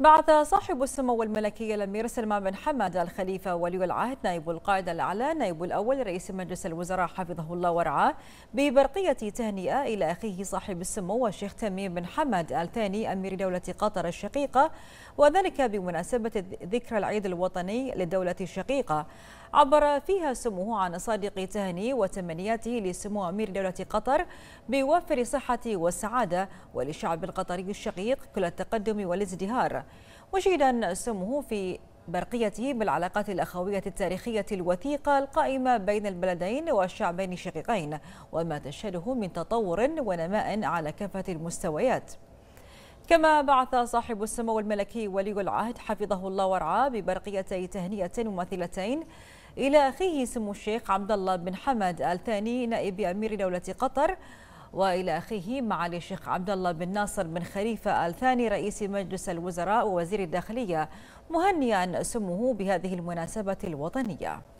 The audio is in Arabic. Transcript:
بعث صاحب السمو الملكي الامير سلمان بن حمد الخليفه ولي العهد نائب القائد الاعلى نائب الاول رئيس مجلس الوزراء حفظه الله ورعاه ببرقيه تهنئه الى اخيه صاحب السمو الشيخ تميم بن حمد الثاني امير دوله قطر الشقيقه وذلك بمناسبه ذكرى العيد الوطني للدوله الشقيقه عبر فيها سموه عن صادق تهني وتمنياته لسمو أمير دولة قطر بوفر صحة والسعادة ولشعب القطري الشقيق كل التقدم والازدهار مشيدا سمه في برقيته بالعلاقات الأخوية التاريخية الوثيقة القائمة بين البلدين والشعبين الشقيقين وما تشهده من تطور ونماء على كافة المستويات كما بعث صاحب السمو الملكي ولي العهد حفظه الله ورعاه ببرقيتي تهنئة مماثلتين إلى أخيه سمو الشيخ عبد الله بن حمد الثاني نائب أمير دولة قطر والى اخيه معالي الشيخ عبد الله بن ناصر بن خليفه ال ثاني رئيس مجلس الوزراء ووزير الداخليه مهنئا سمه بهذه المناسبه الوطنيه